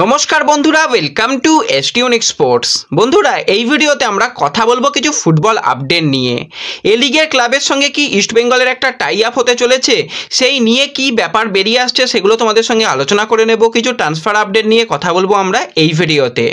নমস্কার বন্ধুরা welcome to এসটিউন sports বন্ধুরা এই ভিডিওতে আমরা কথা বলবো কিছু ফুটবল আপডেট নিয়ে এ লিগের ক্লাবের সঙ্গে কি ইস্টবেঙ্গলের একটা টাই আপ হতে চলেছে সেই নিয়ে কি ব্যাপার বেরিয়ে আসছে সেগুলো তোমাদের সঙ্গে আলোচনা করে নেব কিছু ট্রান্সফার আপডেট নিয়ে কথা বলবো আমরা এই ভিডিওতে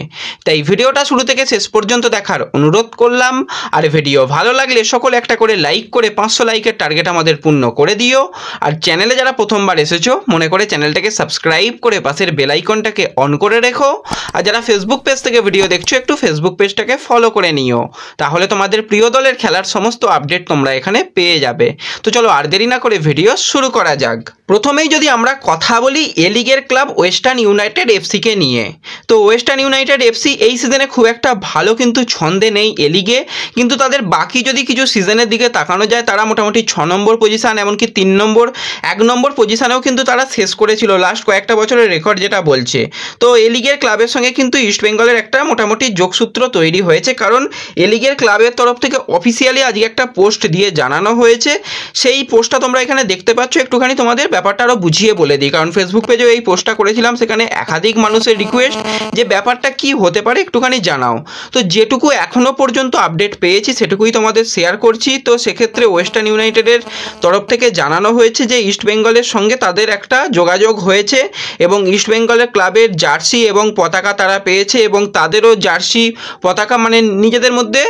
তাই ভিডিওটা শুরু থেকে শেষ পর্যন্ত দেখার অনুরোধ করলাম আর ভিডিও ভালো লাগলে সকলে একটা করে লাইক করে পাঁচশো লাইকের টার্গেট আমাদের পূর্ণ করে দিও আর চ্যানেলে যারা প্রথমবার এসেছো মনে করে চ্যানেলটাকে সাবস্ক্রাইব করে পাশের বেলাইকনটাকে অন করে রেখো আর যারা ফেসবুক পেজ থেকে ভিডিও দেখছো একটু ফেসবুক পেজটাকে ফলো করে নিও তাহলে তোমাদের প্রিয় দলের খেলার সমস্ত আপডেট তোমরা এখানে পেয়ে যাবে তো চলো আর দেরি না করে ভিডিও শুরু করা যাক প্রথমেই যদি আমরা কথা বলি এ লিগের ক্লাব ওয়েস্টার্ন ইউনাইটেড এফসিকে নিয়ে তো ওয়েস্টার্ন ইউনাইটেড এফসি এই সিজনে খুব একটা ভালো কিন্তু ছন্দে নেই এ লিগে কিন্তু তাদের বাকি যদি কিছু সিজনের দিকে তাকানো যায় তারা মোটামুটি ছ নম্বর পজিশান এমনকি তিন নম্বর এক নম্বর পজিশানেও কিন্তু তারা শেষ করেছিল লাস্ট কয়েকটা বছরের রেকর্ড যেটা বলছে তো এলিগের ক্লাবের সঙ্গে কিন্তু ইস্টবেঙ্গলের একটা মোটামুটি যোগসূত্র তৈরি হয়েছে কারণ এলিগের ক্লাবের তরফ থেকে অফিসিয়ালি আজকে একটা পোস্ট দিয়ে জানানো হয়েছে সেই পোস্টটা তোমরা এখানে দেখতে পাচ্ছ একটুখানি তোমাদের ব্যাপারটা আরও বুঝিয়ে বলে দিই কারণ ফেসবুক পেজেও এই পোস্টটা করেছিলাম সেখানে একাধিক মানুষের রিকোয়েস্ট যে ব্যাপারটা কি হতে পারে একটুখানি জানাও তো যেটুকু এখনও পর্যন্ত আপডেট পেয়েছি সেটুকুই তোমাদের শেয়ার করছি তো সেক্ষেত্রে ওয়েস্টার্ন ইউনাইটেডের তরফ থেকে জানানো হয়েছে যে ইস্টবেঙ্গলের সঙ্গে তাদের একটা যোগাযোগ হয়েছে এবং ইস্টবেঙ্গলের ক্লাবের জার্সি এবং পতাকা তারা পেয়েছে এবং তাদেরও জার্সি পতাকা মানে নিজেদের মধ্যে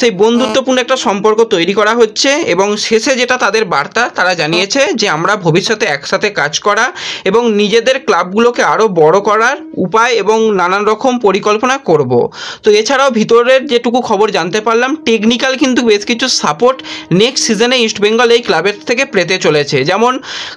সেই বন্ধুত্বপূর্ণ একটা সম্পর্ক তৈরি করা হচ্ছে এবং শেষে যেটা তাদের বার্তা তারা জানিয়েছে যে আমরা ভবিষ্যতে একসাথে কাজ করা এবং নিজেদের ক্লাবগুলোকে আরও বড় করার উপায় এবং নানান রকম পরিকল্পনা করব তো এছাড়াও ভিতরের যেটুকু খবর জানতে পারলাম টেকনিক্যাল কিন্তু বেশ কিছু সাপোর্ট নেক্সট সিজনে ইস্টবেঙ্গল এই ক্লাবের থেকে পেতে চলেছে যেমন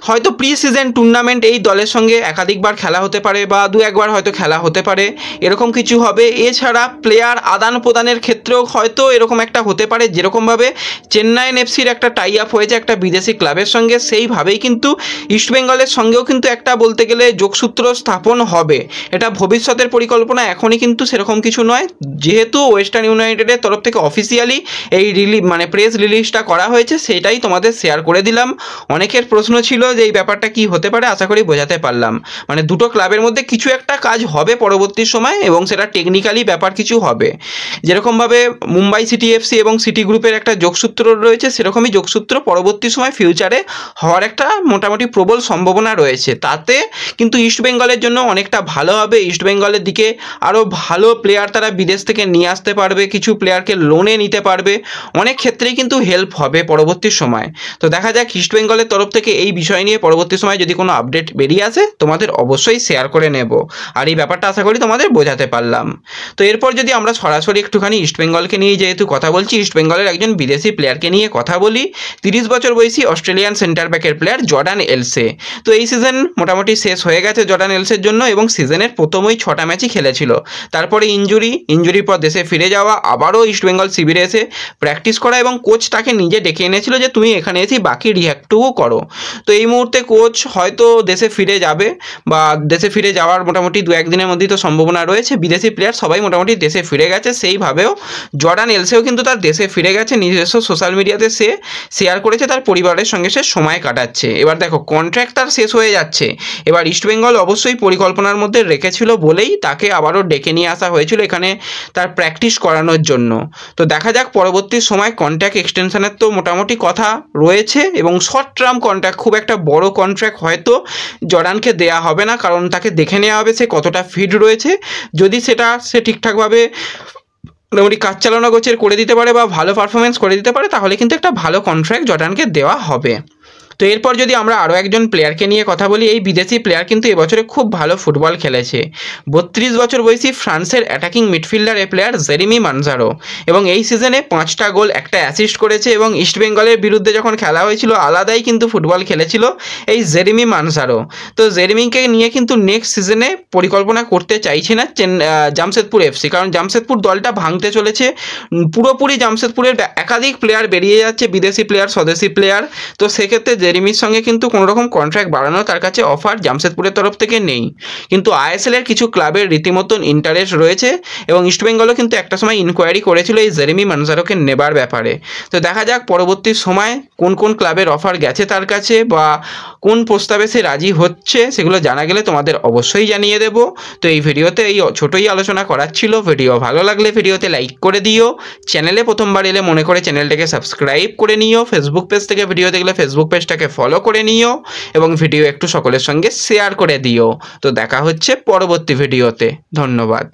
হয়তো প্রি সিজন টুর্নামেন্ট এই দলের সঙ্গে একাধিকবার খেলা হতে পারে বা দু একবার হয়তো খেলা হতে পারে এরকম কিছু হবে এছাড়া প্লেয়ার আদান প্রদানের ক্ষেত্রেও হয়তো এরকম একটা হতে পারে যেরকমভাবে চেন্নাই এফসির একটা টাই আপ হয়েছে একটা বিদেশি ক্লাবের সঙ্গে সেইভাবেই কিন্তু ইস্টবেঙ্গলের সঙ্গেও কিন্তু একটা বলতে গেলে যোগসূত্র স্থাপন হবে এটা ভবিষ্যতের পরিকল্পনা এখনই কিন্তু সেরকম কিছু নয় যেহেতু ওয়েস্টার্ন ইউনাইটেডের তরফ থেকে অফিসিয়ালি এই রিলিজ মানে প্রেস রিলিজটা করা হয়েছে সেটাই তোমাদের শেয়ার করে দিলাম অনেকের প্রশ্ন ছিল যে এই ব্যাপারটা কি হতে পারে আশা করি বোঝাতে পারলাম মানে দুটো ক্লাবের মধ্যে মধ্যে কিছু একটা কাজ হবে পরবর্তী সময় এবং সেটা টেকনিক্যালি ব্যাপার কিছু হবে যেরকমভাবে মুম্বাই সিটি এফসি এবং সিটি গ্রুপের একটা যোগসূত্র রয়েছে সেরকমই যোগসূত্র পরবর্তী সময় ফিউচারে হওয়ার একটা মোটামুটি প্রবল সম্ভাবনা রয়েছে তাতে কিন্তু ইস্টবেঙ্গলের জন্য অনেকটা ভালো হবে ইস্টবেঙ্গলের দিকে আরও ভালো প্লেয়ার তারা বিদেশ থেকে নিয়ে আসতে পারবে কিছু প্লেয়ারকে লোনে নিতে পারবে অনেক ক্ষেত্রেই কিন্তু হেল্প হবে পরবর্তী সময় তো দেখা যাক ইস্টবেঙ্গলের তরফ থেকে এই বিষয় নিয়ে পরবর্তী সময় যদি কোনো আপডেট বেরিয়ে আসে তোমাদের অবশ্যই শেয়ার করে করে নেব আর এই ব্যাপারটা আশা করি তোমাদের বোঝাতে পারলাম তো এরপর যদি আমরা সরাসরি একটুখানি ইস্টবেঙ্গলকে নিয়ে যেহেতু কথা বলছি ইস্টবেঙ্গলের একজন বিদেশি প্লেয়ারকে নিয়ে কথা বলি তিরিশ বছর বয়সী অস্ট্রেলিয়ান সেন্টার ব্যাকের প্লেয়ার জর্ডান এলসে তো এই সিজন মোটামুটি শেষ হয়ে গেছে জর্ডান এলসের জন্য এবং সিজনের প্রথমই ছটা ম্যাচই খেলেছিল তারপরে ইঞ্জুরি ইঞ্জুরির পর দেশে ফিরে যাওয়া আবারও ইস্টবেঙ্গল শিবিরে এসে প্র্যাকটিস করা এবং কোচ তাকে নিজে ডেকে এনেছিল যে তুমি এখানে এসে বাকি রিহ্যাক্টটুকু করো তো এই মুহূর্তে কোচ হয়তো দেশে ফিরে যাবে বা দেশে ফিরে যাওয়ার মোটামুটি দু একদিনের মধ্যেই তো সম্ভাবনা রয়েছে বিদেশি প্লেয়ার সবাই মোটামুটি দেশে ফিরে গেছে সেইভাবেও জর্ডান এলসেও কিন্তু তার দেশে ফিরে গেছে নিজস্ব সোশ্যাল মিডিয়াতে সে শেয়ার করেছে তার পরিবারের সঙ্গে সে সময় কাটাচ্ছে এবার দেখো কন্ট্র্যাক্ট তার শেষ হয়ে যাচ্ছে এবার ইস্টবেঙ্গল অবশ্যই পরিকল্পনার মধ্যে রেখেছিল বলেই তাকে আবারও ডেকে নিয়ে আসা হয়েছিল এখানে তার প্র্যাকটিস করানোর জন্য তো দেখা যাক পরবর্তী সময় কন্ট্যাক্ট এক্সটেনশনের তো মোটামুটি কথা রয়েছে এবং শর্ট টার্ম কন্ট্যাক্ট খুব একটা বড় কন্ট্র্যাক্ট হয়তো জর্ডানকে দেয়া হবে না কারণ তাকে দেখে নেওয়া হবে সে কতটা ফিট রয়েছে যদি সেটা সে ঠিকঠাকভাবে মোটামুটি কাজ চালানো গোছের করে দিতে পারে বা ভালো পারফরমেন্স করে দিতে পারে তাহলে কিন্তু একটা ভালো কন্ট্রাক্ট জটানকে দেওয়া হবে তো এরপর যদি আমরা আরও একজন প্লেয়ারকে নিয়ে কথা বলি এই বিদেশি প্লেয়ার কিন্তু এবছরে খুব ভালো ফুটবল খেলেছে বত্রিশ বছর বয়সী ফ্রান্সের অ্যাটাকিং মিডফিল্ডার এ প্লেয়ার জেরিমি মানজারো এবং এই সিজনে পাঁচটা গোল একটা অ্যাসিস্ট করেছে এবং ইস্টবেঙ্গলের বিরুদ্ধে যখন খেলা হয়েছিল আলাদাই কিন্তু ফুটবল খেলেছিল এই জেরিমি মানসারো তো জেরিমিকে নিয়ে কিন্তু নেক্সট সিজনে পরিকল্পনা করতে চাইছে না চেন জামশেদপুর এফসি কারণ জামশেদপুর দলটা ভাঙতে চলেছে পুরোপুরি জামশেদপুরের একাধিক প্লেয়ার বেরিয়ে যাচ্ছে বিদেশি প্লেয়ার স্বদেশি প্লেয়ার তো সেক্ষেত্রে জেরিমির সঙ্গে কিন্তু কোনো রকম কন্ট্রাক্ট বাড়ানোর তার কাছে অফার জামশেদপুরের তরফ থেকে নেই কিন্তু আইএসএল এর কিছু ক্লাবের রীতিমতন ইন্টারেস্ট রয়েছে এবং ইস্টবেঙ্গলও কিন্তু একটা সময় ইনকোয়ারি করেছিল এই জেরেমি মানজারোকে নেবার ব্যাপারে তো দেখা যাক পরবর্তী সময় কোন কোন ক্লাবের অফার গেছে তার কাছে বা কোন প্রস্তাবে সে রাজি হচ্ছে সেগুলো জানা গেলে তোমাদের অবশ্যই জানিয়ে দেব তো এই ভিডিওতে এই ছোটোই আলোচনা করার ছিল ভিডিও ভালো লাগলে ভিডিওতে লাইক করে দিও চ্যানেলে প্রথমবার এলে মনে করে চ্যানেলটাকে সাবস্ক্রাইব করে নিও ফেসবুক পেজ থেকে ভিডিও দেখলে ফেসবুক পেজটাকে ফলো করে নিও এবং ভিডিও একটু সকলের সঙ্গে শেয়ার করে দিও তো দেখা হচ্ছে পরবর্তী ভিডিওতে ধন্যবাদ